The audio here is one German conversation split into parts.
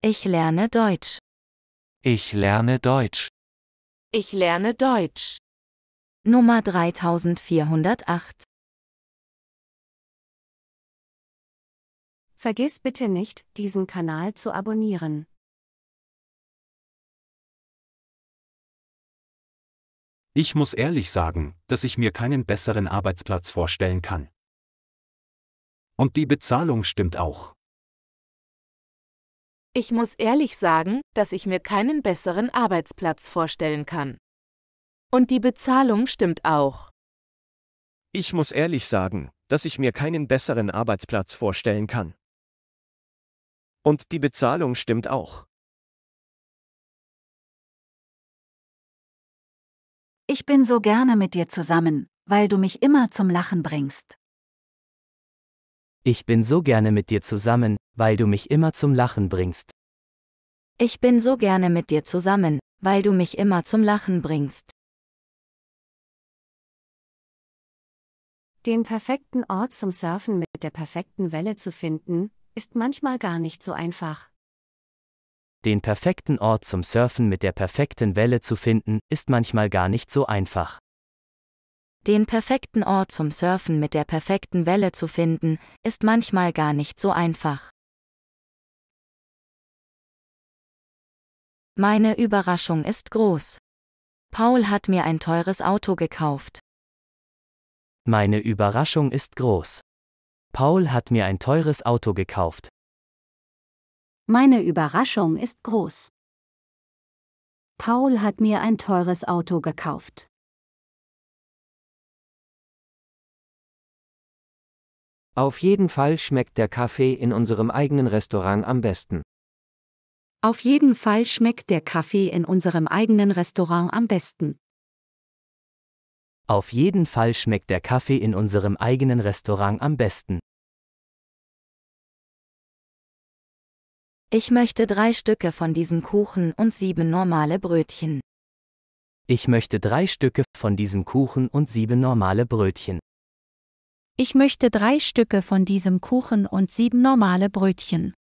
Ich lerne Deutsch. Ich lerne Deutsch. Ich lerne Deutsch. Nummer 3408. Vergiss bitte nicht, diesen Kanal zu abonnieren. Ich muss ehrlich sagen, dass ich mir keinen besseren Arbeitsplatz vorstellen kann. Und die Bezahlung stimmt auch. Ich muss ehrlich sagen, dass ich mir keinen besseren Arbeitsplatz vorstellen kann. Und die Bezahlung stimmt auch. Ich muss ehrlich sagen, dass ich mir keinen besseren Arbeitsplatz vorstellen kann. Und die Bezahlung stimmt auch. Ich bin so gerne mit dir zusammen, weil du mich immer zum Lachen bringst. Ich bin so gerne mit dir zusammen, weil du mich immer zum Lachen bringst. Ich bin so gerne mit dir zusammen, weil du mich immer zum Lachen bringst. Den perfekten Ort zum Surfen mit der perfekten Welle zu finden, ist manchmal gar nicht so einfach. Den perfekten Ort zum Surfen mit der perfekten Welle zu finden, ist manchmal gar nicht so einfach. Den perfekten Ort zum Surfen mit der perfekten Welle zu finden, ist manchmal gar nicht so einfach. Meine Überraschung ist groß. Paul hat mir ein teures Auto gekauft. Meine Überraschung ist groß. Paul hat mir ein teures Auto gekauft. Meine Überraschung ist groß. Paul hat mir ein teures Auto gekauft. Auf jeden Fall schmeckt der Kaffee in unserem eigenen Restaurant am besten. Auf jeden Fall schmeckt der Kaffee in unserem eigenen Restaurant am besten. Auf jeden Fall schmeckt der Kaffee in unserem eigenen Restaurant am besten. Ich möchte drei Stücke von diesem Kuchen und sieben normale Brötchen. Ich möchte drei Stücke von diesem Kuchen und sieben normale Brötchen. Ich möchte drei Stücke von diesem Kuchen und sieben normale Brötchen.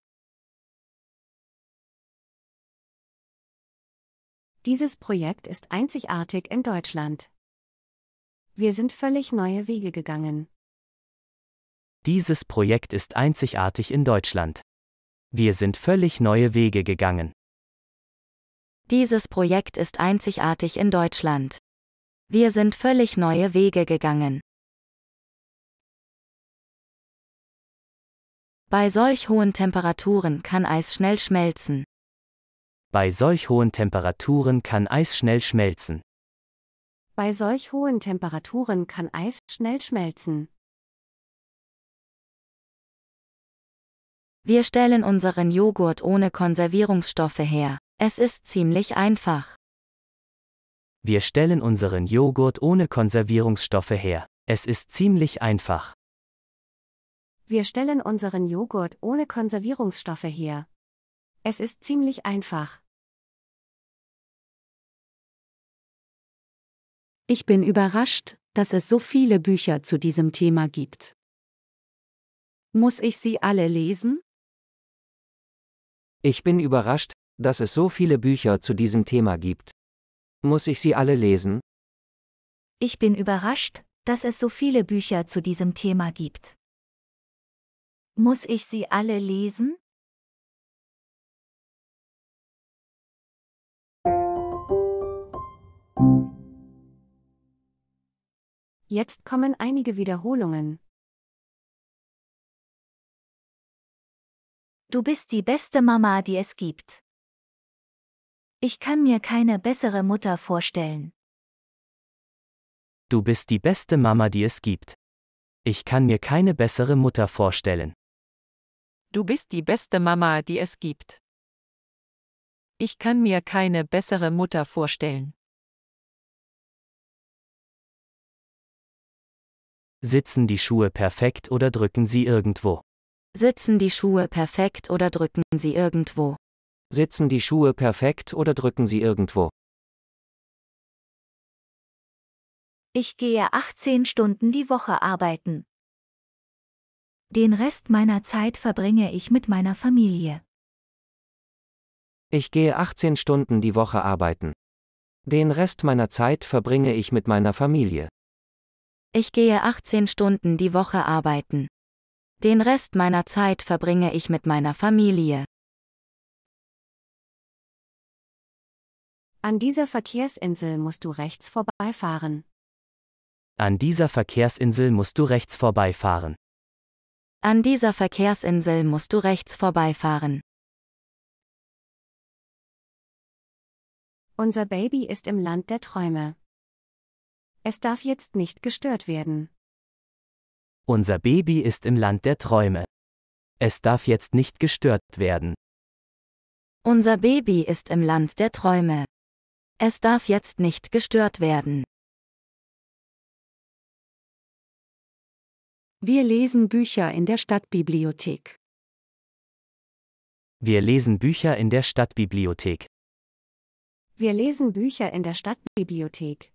Dieses Projekt ist einzigartig in Deutschland. Wir sind völlig neue Wege gegangen. Dieses Projekt ist einzigartig in Deutschland. Wir sind völlig neue Wege gegangen. Dieses Projekt ist einzigartig in Deutschland. Wir sind völlig neue Wege gegangen. Bei solch hohen Temperaturen kann Eis schnell schmelzen. Bei solch hohen Temperaturen kann Eis schnell schmelzen. Bei solch hohen Temperaturen kann Eis schnell schmelzen. Wir stellen unseren Joghurt ohne Konservierungsstoffe her. Es ist ziemlich einfach. Wir stellen unseren Joghurt ohne Konservierungsstoffe her. Es ist ziemlich einfach. Wir stellen unseren Joghurt ohne Konservierungsstoffe her. Es ist ziemlich einfach. Ich bin überrascht, dass es so viele Bücher zu diesem Thema gibt. Muss ich sie alle lesen? Ich bin überrascht, dass es so viele Bücher zu diesem Thema gibt. Muss ich sie alle lesen? Ich bin überrascht, dass es so viele Bücher zu diesem Thema gibt. Muss ich sie alle lesen? Jetzt kommen einige Wiederholungen. Du bist die beste Mama, die es gibt. Ich kann mir keine bessere Mutter vorstellen. Du bist die beste Mama, die es gibt. Ich kann mir keine bessere Mutter vorstellen. Du bist die beste Mama, die es gibt. Ich kann mir keine bessere Mutter vorstellen. Sitzen die Schuhe perfekt oder drücken sie irgendwo? Sitzen die Schuhe perfekt oder drücken sie irgendwo? Sitzen die Schuhe perfekt oder drücken sie irgendwo? Ich gehe 18 Stunden die Woche arbeiten. Den Rest meiner Zeit verbringe ich mit meiner Familie. Ich gehe 18 Stunden die Woche arbeiten. Den Rest meiner Zeit verbringe ich mit meiner Familie. Ich gehe 18 Stunden die Woche arbeiten. Den Rest meiner Zeit verbringe ich mit meiner Familie. An dieser Verkehrsinsel musst du rechts vorbeifahren. An dieser Verkehrsinsel musst du rechts vorbeifahren. An dieser Verkehrsinsel musst du rechts vorbeifahren. Unser Baby ist im Land der Träume. Es darf jetzt nicht gestört werden. Unser Baby ist im Land der Träume. Es darf jetzt nicht gestört werden. Unser Baby ist im Land der Träume. Es darf jetzt nicht gestört werden. Wir lesen Bücher in der Stadtbibliothek. Wir lesen Bücher in der Stadtbibliothek. Wir lesen Bücher in der Stadtbibliothek.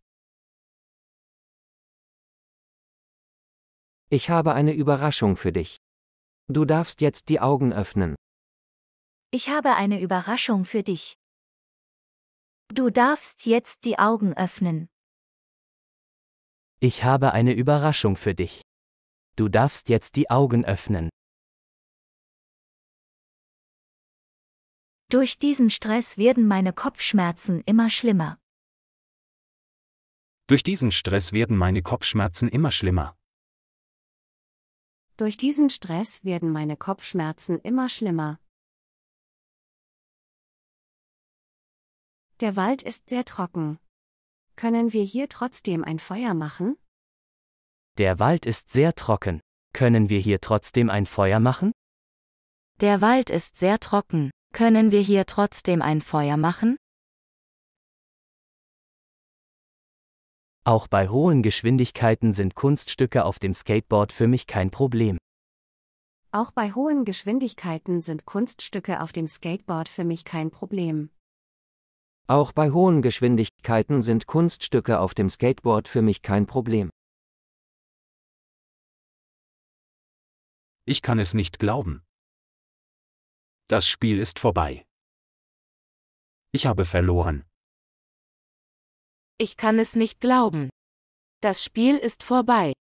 Ich habe eine Überraschung für dich. Du darfst jetzt die Augen öffnen. Ich habe eine Überraschung für dich. Du darfst jetzt die Augen öffnen. Ich habe eine Überraschung für dich. Du darfst jetzt die Augen öffnen. Durch diesen Stress werden meine Kopfschmerzen immer schlimmer. Durch diesen Stress werden meine Kopfschmerzen immer schlimmer. Durch diesen Stress werden meine Kopfschmerzen immer schlimmer. Der Wald ist sehr trocken. Können wir hier trotzdem ein Feuer machen? Der Wald ist sehr trocken. Können wir hier trotzdem ein Feuer machen? Der Wald ist sehr trocken. Können wir hier trotzdem ein Feuer machen? Auch bei hohen Geschwindigkeiten sind Kunststücke auf dem Skateboard für mich kein Problem. Auch bei hohen Geschwindigkeiten sind Kunststücke auf dem Skateboard für mich kein Problem. Auch bei hohen Geschwindigkeiten sind Kunststücke auf dem Skateboard für mich kein Problem. Ich kann es nicht glauben. Das Spiel ist vorbei. Ich habe verloren. Ich kann es nicht glauben. Das Spiel ist vorbei.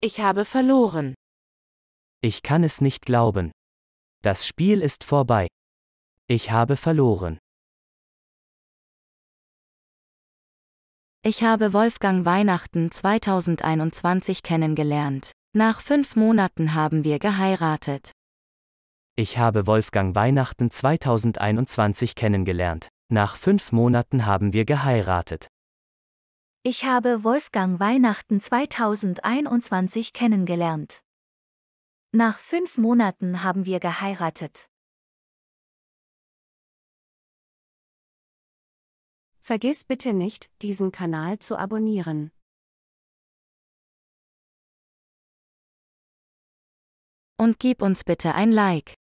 Ich habe verloren. Ich kann es nicht glauben. Das Spiel ist vorbei. Ich habe verloren. Ich habe Wolfgang Weihnachten 2021 kennengelernt. Nach fünf Monaten haben wir geheiratet. Ich habe Wolfgang Weihnachten 2021 kennengelernt. Nach fünf Monaten haben wir geheiratet. Ich habe Wolfgang Weihnachten 2021 kennengelernt. Nach fünf Monaten haben wir geheiratet. Vergiss bitte nicht, diesen Kanal zu abonnieren. Und gib uns bitte ein Like.